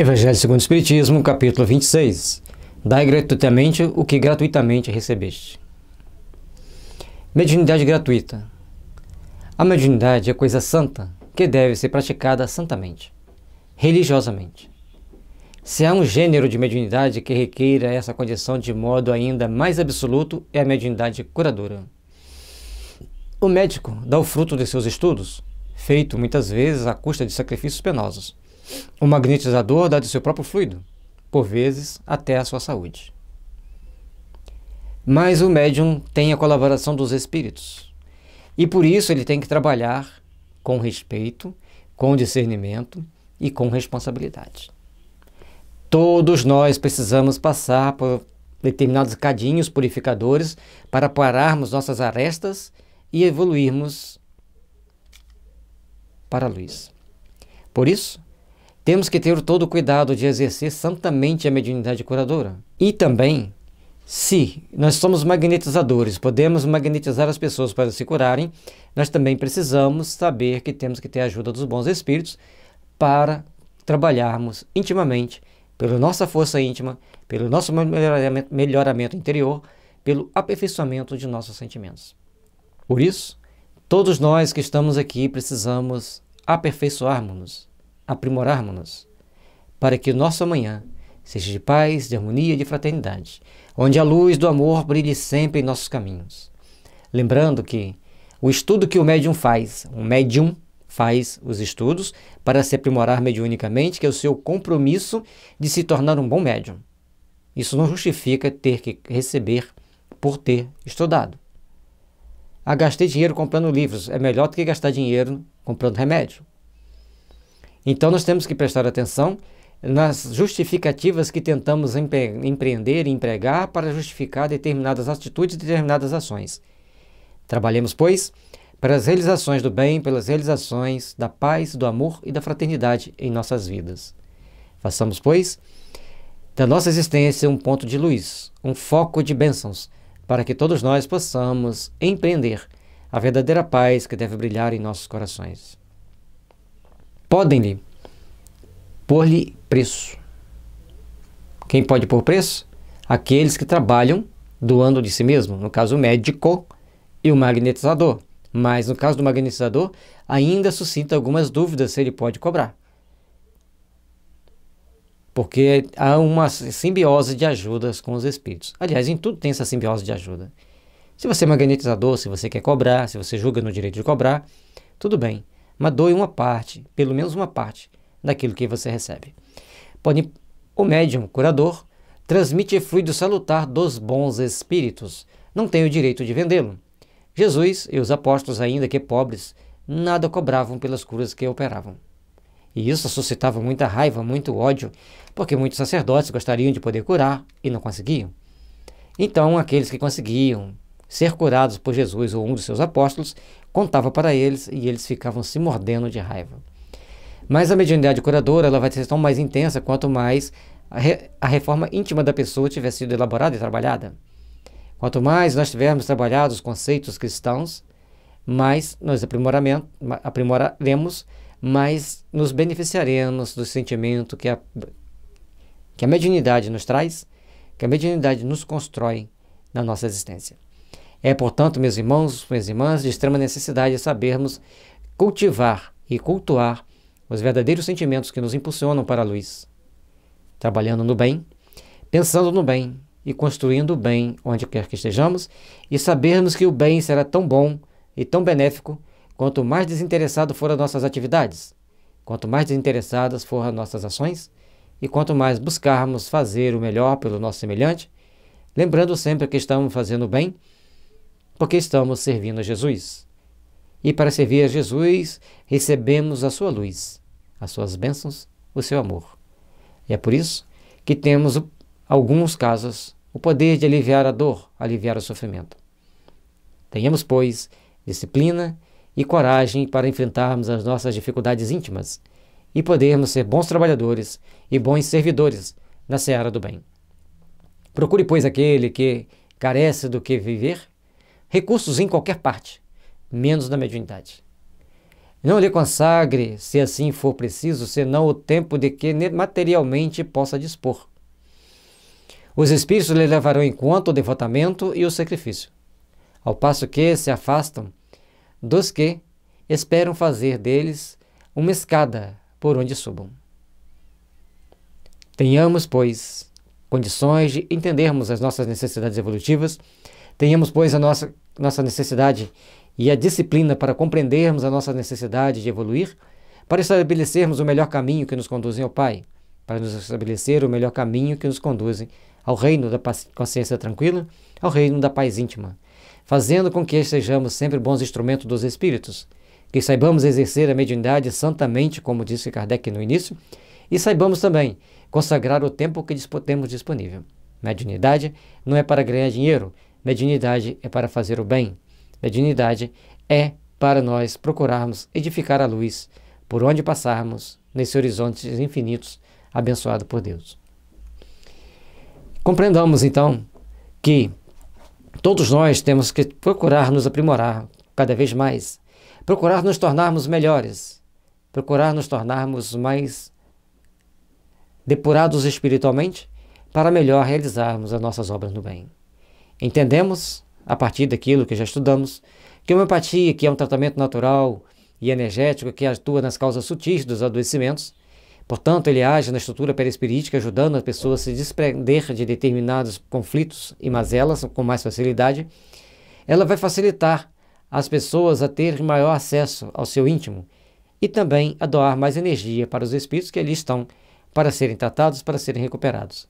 Evangelho segundo o Espiritismo, capítulo 26. Dai gratuitamente o que gratuitamente recebeste. Mediunidade gratuita. A mediunidade é coisa santa que deve ser praticada santamente, religiosamente. Se há um gênero de mediunidade que requeira essa condição de modo ainda mais absoluto, é a mediunidade curadora. O médico dá o fruto de seus estudos, feito muitas vezes à custa de sacrifícios penosos o magnetizador dá de seu próprio fluido, por vezes até a sua saúde. Mas o médium tem a colaboração dos espíritos. E por isso ele tem que trabalhar com respeito, com discernimento e com responsabilidade. Todos nós precisamos passar por determinados cadinhos purificadores para pararmos nossas arestas e evoluirmos para a luz. Por isso, temos que ter todo o cuidado de exercer santamente a mediunidade curadora. E também, se nós somos magnetizadores, podemos magnetizar as pessoas para se curarem, nós também precisamos saber que temos que ter a ajuda dos bons espíritos para trabalharmos intimamente, pela nossa força íntima, pelo nosso melhoramento, interior, pelo aperfeiçoamento de nossos sentimentos. Por isso, todos nós que estamos aqui precisamos aperfeiçoarmos-nos aprimorarmos-nos, para que o nosso amanhã seja de paz, de harmonia e de fraternidade, onde a luz do amor brilhe sempre em nossos caminhos. Lembrando que o estudo que o médium faz, o médium faz os estudos para se aprimorar mediunicamente, que é o seu compromisso de se tornar um bom médium. Isso não justifica ter que receber por ter estudado. A ah, gastei dinheiro comprando livros. É melhor do que gastar dinheiro comprando remédio. Então nós temos que prestar atenção nas justificativas que tentamos empre empreender e empregar para justificar determinadas atitudes e determinadas ações. Trabalhemos, pois, pelas realizações do bem, pelas realizações da paz, do amor e da fraternidade em nossas vidas. Façamos, pois, da nossa existência um ponto de luz, um foco de bênçãos, para que todos nós possamos empreender a verdadeira paz que deve brilhar em nossos corações podem-lhe pôr-lhe preço. Quem pode pôr preço? Aqueles que trabalham doando de si mesmo, no caso o médico e o magnetizador. Mas no caso do magnetizador, ainda suscita algumas dúvidas se ele pode cobrar. Porque há uma simbiose de ajudas com os espíritos. Aliás, em tudo tem essa simbiose de ajuda. Se você é magnetizador, se você quer cobrar, se você julga no direito de cobrar, tudo bem mas doe uma parte, pelo menos uma parte, daquilo que você recebe. Pode, o médium, curador, transmite fluido salutar dos bons espíritos. Não tem o direito de vendê-lo. Jesus e os apóstolos, ainda que pobres, nada cobravam pelas curas que operavam. E isso suscitava muita raiva, muito ódio, porque muitos sacerdotes gostariam de poder curar e não conseguiam. Então, aqueles que conseguiam ser curados por Jesus ou um dos seus apóstolos contava para eles e eles ficavam se mordendo de raiva. Mas a mediunidade curadora ela vai ser tão mais intensa quanto mais a, re a reforma íntima da pessoa tiver sido elaborada e trabalhada. Quanto mais nós tivermos trabalhado os conceitos cristãos, mais nós aprimoraremos, mais nos beneficiaremos do sentimento que a, que a mediunidade nos traz, que a mediunidade nos constrói na nossa existência. É, portanto, meus irmãos, minhas irmãs, de extrema necessidade sabermos cultivar e cultuar os verdadeiros sentimentos que nos impulsionam para a luz, trabalhando no bem, pensando no bem e construindo o bem onde quer que estejamos, e sabermos que o bem será tão bom e tão benéfico quanto mais desinteressado forem as nossas atividades, quanto mais desinteressadas forem as nossas ações e quanto mais buscarmos fazer o melhor pelo nosso semelhante, lembrando sempre que estamos fazendo o bem porque estamos servindo a Jesus. E para servir a Jesus, recebemos a sua luz, as suas bênçãos, o seu amor. E é por isso que temos alguns casos o poder de aliviar a dor, aliviar o sofrimento. Tenhamos, pois, disciplina e coragem para enfrentarmos as nossas dificuldades íntimas e podermos ser bons trabalhadores e bons servidores na seara do bem. Procure, pois, aquele que carece do que viver recursos em qualquer parte, menos na mediunidade. Não lhe consagre, se assim for preciso, senão o tempo de que materialmente possa dispor. Os espíritos lhe levarão em conta o devotamento e o sacrifício, ao passo que se afastam dos que esperam fazer deles uma escada por onde subam. Tenhamos, pois, condições de entendermos as nossas necessidades evolutivas Tenhamos, pois, a nossa, nossa necessidade e a disciplina para compreendermos a nossa necessidade de evoluir, para estabelecermos o melhor caminho que nos conduzem ao Pai, para nos estabelecer o melhor caminho que nos conduzem ao reino da consciência tranquila, ao reino da paz íntima, fazendo com que sejamos sempre bons instrumentos dos Espíritos, que saibamos exercer a mediunidade santamente, como disse Kardec no início, e saibamos também consagrar o tempo que temos disponível. Mediunidade não é para ganhar dinheiro, Mediunidade é para fazer o bem. Mediunidade é para nós procurarmos edificar a luz por onde passarmos nesses horizontes infinitos abençoado por Deus. Compreendamos então que todos nós temos que procurar nos aprimorar cada vez mais, procurar nos tornarmos melhores, procurar nos tornarmos mais depurados espiritualmente para melhor realizarmos as nossas obras no bem. Entendemos, a partir daquilo que já estudamos, que a homeopatia, que é um tratamento natural e energético que atua nas causas sutis dos adoecimentos, portanto, ele age na estrutura perispirítica, ajudando a pessoa a se desprender de determinados conflitos e mazelas com mais facilidade, ela vai facilitar as pessoas a terem maior acesso ao seu íntimo e também a doar mais energia para os espíritos que ali estão para serem tratados, para serem recuperados.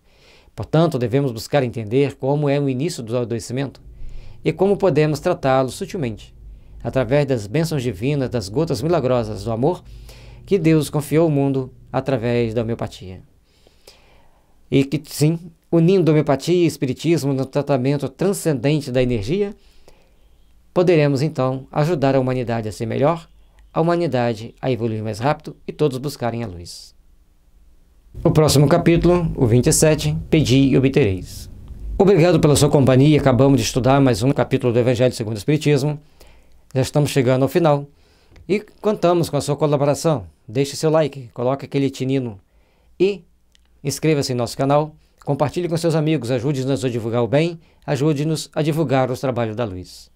Portanto, devemos buscar entender como é o início do adoecimento e como podemos tratá-lo sutilmente, através das bênçãos divinas, das gotas milagrosas do amor que Deus confiou ao mundo através da homeopatia. E que, sim, unindo homeopatia e espiritismo no tratamento transcendente da energia, poderemos então ajudar a humanidade a ser melhor, a humanidade a evoluir mais rápido e todos buscarem a luz. O próximo capítulo, o 27, Pedi e obtereis. Obrigado pela sua companhia. Acabamos de estudar mais um capítulo do Evangelho segundo o Espiritismo. Já estamos chegando ao final e contamos com a sua colaboração. Deixe seu like, coloque aquele tinino e inscreva-se em nosso canal. Compartilhe com seus amigos, ajude-nos a divulgar o bem, ajude-nos a divulgar os trabalhos da luz.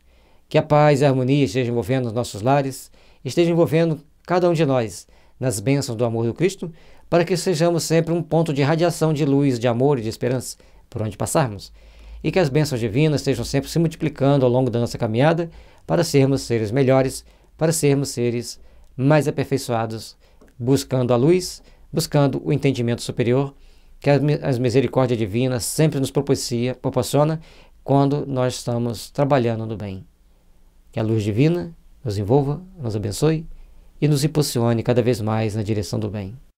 Que a paz e a harmonia estejam envolvendo os nossos lares, estejam envolvendo cada um de nós nas bênçãos do amor do Cristo, para que sejamos sempre um ponto de radiação de luz, de amor e de esperança por onde passarmos, e que as bênçãos divinas estejam sempre se multiplicando ao longo da nossa caminhada para sermos seres melhores, para sermos seres mais aperfeiçoados, buscando a luz, buscando o entendimento superior que as misericórdias divinas sempre nos propicia, proporciona quando nós estamos trabalhando no bem. Que a luz divina nos envolva, nos abençoe e nos impulsione cada vez mais na direção do bem.